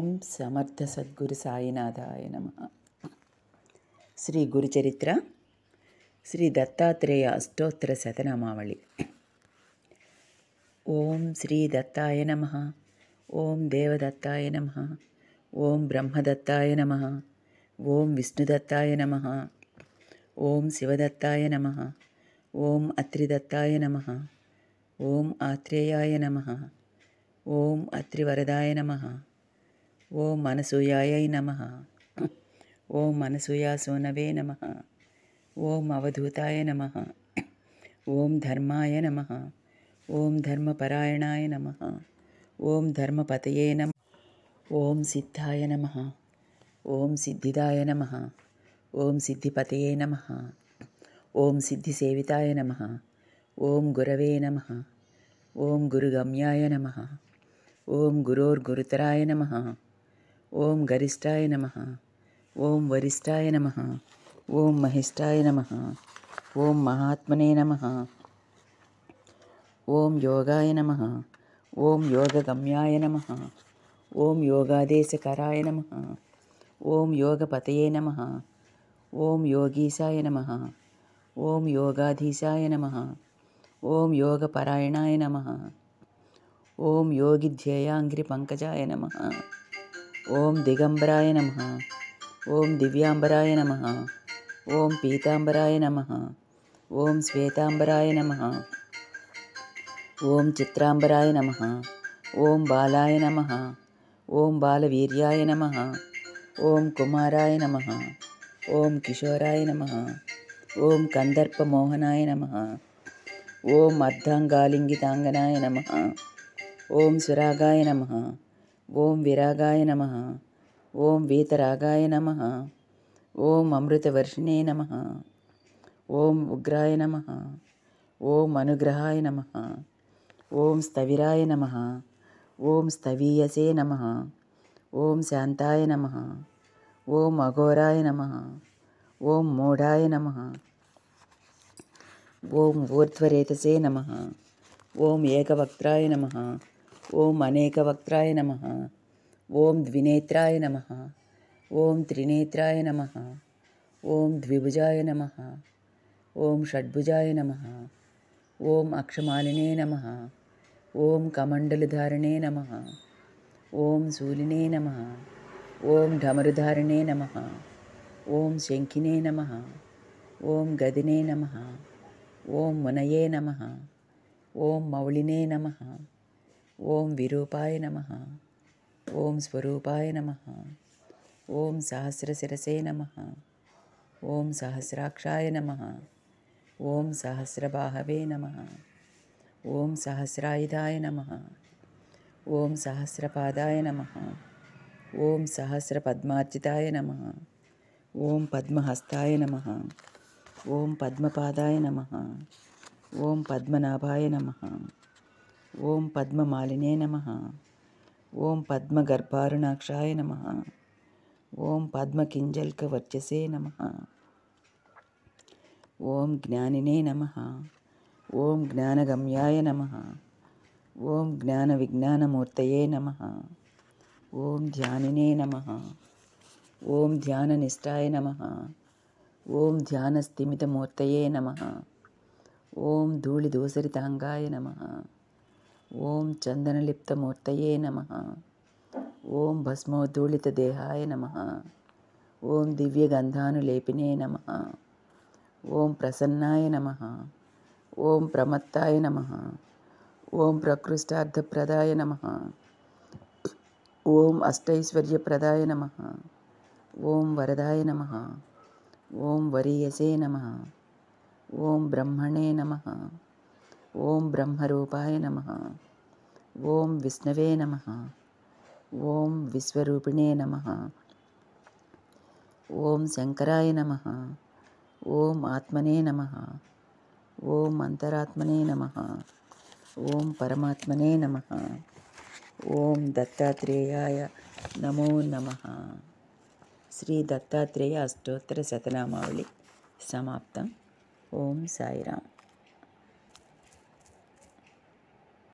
ఓం సమర్థ సద్గురు సాయినాథాయ నమ శ్రీ గురుచరిత్ర శ్రీ దత్తాత్రేయ అష్టోత్తర శతనామావళి ఓం శ్రీ దత్తాయ నమ ఓం దేవదత్తాయ నమ ఓం బ్రహ్మదత్తాయ నమ ఓం విష్ణుదత్తాయ నమ ఓం శివదత్తాయ నమ ఓం అత్రిదత్తాయ నమ ఓం ఆత్రేయాయ నమ ఓం అత్రివరదాయ నమ ॐ मनसूयायै नमः ॐ मनसूयासोनवे नमः ॐ अवधूताय नमः ॐ धर्माय नमः ॐ धर्मपरायणाय नमः ॐ धर्मपतये नमः ॐ सिद्धाय नमः ॐ सिद्धिदाय नमः ॐ सिद्धिपतये नमः ॐ सिद्धिसेविताय नमः ॐ गुरवे नमः ॐ गुरुगम्याय नमः ॐ गुरोर्गुरुतराय नमः ఓం గరిష్టాయ నమ ఓం వరిష్టాయ నమ ఓం మహిష్టాయ నమ ఓం మహాత్మనే నమ ఓం యోగాయ నమ ఓం యోగగమ్యాయ నమ ఓం యోగాదేశకరాయ నమ ఓం యోగపతయే నమ ఓం యోగీశాయ నమ ఓం యోగాధీశాయ నమ ఓం యోగపరాయణాయ నమ ఓం యోగిధ్యేయాంగ్రి పంకజాయ నమ ओम दिगंबराय नम ओम दिव्यांबराय नम ओम पीतांबराय नम ओम श्वेतांबराय नम ओम चित्रांबराय नम ओम बालाय नम ओम बालवीर्याय नम ओम कुमाराय नम ओम किशोराय नम ओम कंदर्पमोहनाय नम ओम अर्धांगालिंगितांगनाय नम ओम सुरागाय नमः ॐ विरागाय नमः ॐ वीतरागाय नमः ॐ अमृतवर्षिणे नमः ॐ उग्राय नमः ॐ अनुग्रहाय नमः ॐ स्थविराय नमः ॐ स्थवीयसे नमः ॐ शान्ताय नमः ॐ अघोराय नमः ॐ मूढाय नमः ॐ ऊर्ध्वरेतसे नमः ॐ एकवक्त्राय नमः ॐ अनेकवक्त्राय नमः ॐ द्विनेत्राय नमः ॐ त्रिनेत्राय नमः ॐ द्विभुजाय नमः ॐ षड्भुजाय नमः ॐ अक्षमालिने नमः ॐ कमण्डलधारिणे नमः ॐ सूलिने नमः ॐ ढमरुधारिणे नमः ॐ शङ्खिने नमः ॐ गदिने नमः ॐ मुनये नमः ॐ मौलिने नमः ॐ विरूपाय नमः ॐ स्वरूपाय नमः ॐ सहस्रशिरसे नमः ॐ सहस्राक्षाय नमः ॐ सहस्रबाहवे नमः ॐ सहस्रायुधाय नमः ॐ सहस्रपादाय नमः ॐ सहस्रपद्मार्जिताय नमः ॐ पद्महस्ताय नमः ॐ पद्मपादाय नमः ॐ पद्मनाभाय नमः ఓం పద్మమాలినే నమ ఓం పద్మగర్భారుణాక్షాయ నమ ఓం పద్మకింజల్క వర్చసే నమ ఓం జ్ఞానినే నమ ఓం జ్ఞానగమ్యాయ నమ ఓం జ్ఞాన విజ్ఞానమూర్తయే నమ ఓం ధ్యానినే నమ ఓం ధ్యాననిష్టాయ నమ ఓం ధ్యానస్థిమితమూర్తయే నమ ఓం ధూళిదూసరితాంగాయ నమ ఓం చందనలిప్తమూర్తయే నమ ఓం భస్మోద్ధూళిత దేహాయ నమ ఓం దివ్య దివ్యగంధానులేపినే నమ ఓం ప్రసన్నాయ నమ ఓం ప్రమత్తాయ నమ ఓం ప్రకృష్టార్థప్రదాయ నమ ఓం అష్టైశ్వర్యప్రదాయ నమ ఓం వరదాయ నమ ఓం వరీయసే నమ ఓం బ్రహ్మణే నమ ఓం బ్రహ్మరూపాయ నమ ఓం విష్ణవే నమ ఓం విశ్వరూపిణే నమ ఓం శంకరాయ నమ ఓం ఆత్మనే నమ ఓం అంతరాత్మనే నమ ఓం పరమాత్మనే నమ ఓం దత్తాత్రేయాయ నమో నమ శ్రీ దత్తాత్రేయ అష్టోత్తర శతనామావళి సమాప్తం ఓం సాయిరామ్